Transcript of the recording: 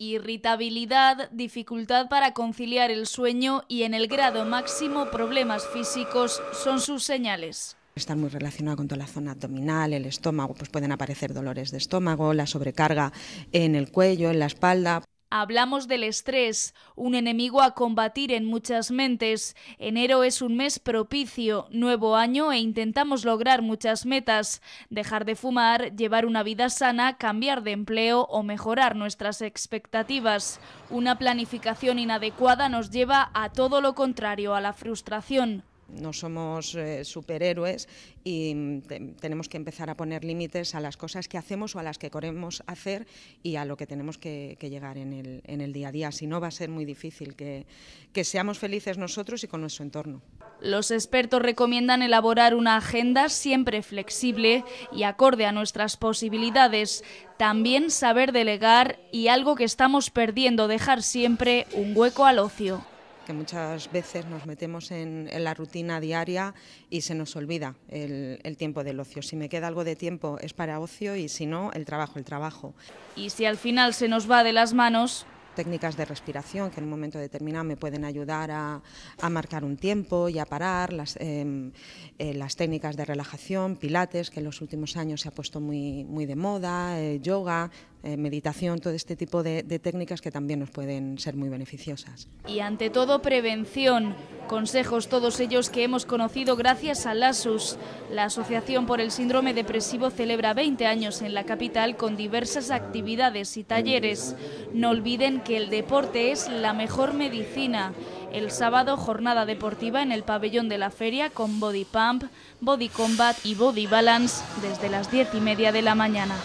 Irritabilidad, dificultad para conciliar el sueño y en el grado máximo problemas físicos son sus señales. Están muy relacionado con toda la zona abdominal, el estómago, pues pueden aparecer dolores de estómago, la sobrecarga en el cuello, en la espalda. Hablamos del estrés, un enemigo a combatir en muchas mentes. Enero es un mes propicio, nuevo año e intentamos lograr muchas metas. Dejar de fumar, llevar una vida sana, cambiar de empleo o mejorar nuestras expectativas. Una planificación inadecuada nos lleva a todo lo contrario, a la frustración no somos eh, superhéroes y mm, tenemos que empezar a poner límites a las cosas que hacemos o a las que queremos hacer y a lo que tenemos que, llegar en el, día a día. Si no, va a ser muy difícil que, que seamos felices nosotros y con nuestro entorno. Los expertos recomiendan elaborar una agenda siempre flexible y acorde a nuestras posibilidades. También saber delegar y algo que estamos perdiendo, dejar siempre un hueco al ocio que muchas veces nos metemos en, la rutina diaria y se nos olvida el, tiempo del ocio. Si me queda algo de tiempo es para ocio y si no, el trabajo, el trabajo. Y si al final se nos va de las manos... Técnicas de respiración que en un momento determinado me pueden ayudar a, marcar un tiempo y a parar, em, eh, las, técnicas de relajación, pilates, que en los últimos años se ha puesto muy, de moda, eh, yoga, eh, meditación, todo este tipo de, técnicas que también nos pueden ser muy beneficiosas. Y ante todo, prevención, consejos, todos ellos que hemos conocido gracias a LASUS. La Asociación por el Síndrome Depresivo celebra 20 años en la capital con diversas actividades y talleres. No olviden que el deporte es la mejor medicina. El sábado, jornada deportiva en el pabellón de la feria con Body Pump, Body Combat y Body Balance desde las 10 y media de la mañana.